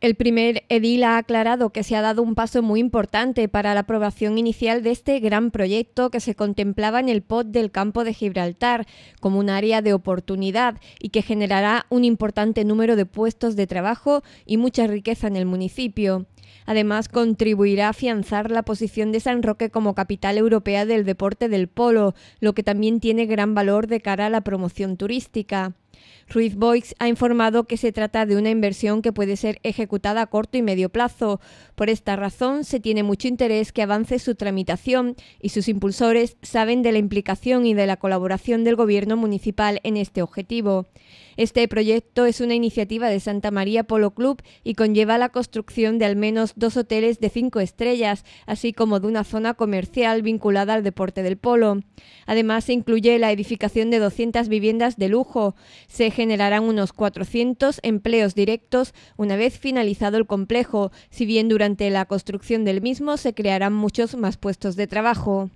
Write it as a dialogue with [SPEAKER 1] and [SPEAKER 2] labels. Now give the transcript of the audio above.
[SPEAKER 1] El primer edil ha aclarado que se ha dado un paso muy importante para la aprobación inicial de este gran proyecto que se contemplaba en el POT del campo de Gibraltar como un área de oportunidad y que generará un importante número de puestos de trabajo y mucha riqueza en el municipio. Además, contribuirá a afianzar la posición de San Roque como capital europea del deporte del polo, lo que también tiene gran valor de cara a la promoción turística. Ruiz Boix ha informado que se trata de una inversión que puede ser ejecutada a corto y medio plazo. Por esta razón, se tiene mucho interés que avance su tramitación y sus impulsores saben de la implicación y de la colaboración del Gobierno municipal en este objetivo. Este proyecto es una iniciativa de Santa María Polo Club y conlleva la construcción de al menos dos hoteles de cinco estrellas, así como de una zona comercial vinculada al deporte del polo. Además, se incluye la edificación de 200 viviendas de lujo. Se generarán unos 400 empleos directos una vez finalizado el complejo, si bien durante la construcción del mismo se crearán muchos más puestos de trabajo.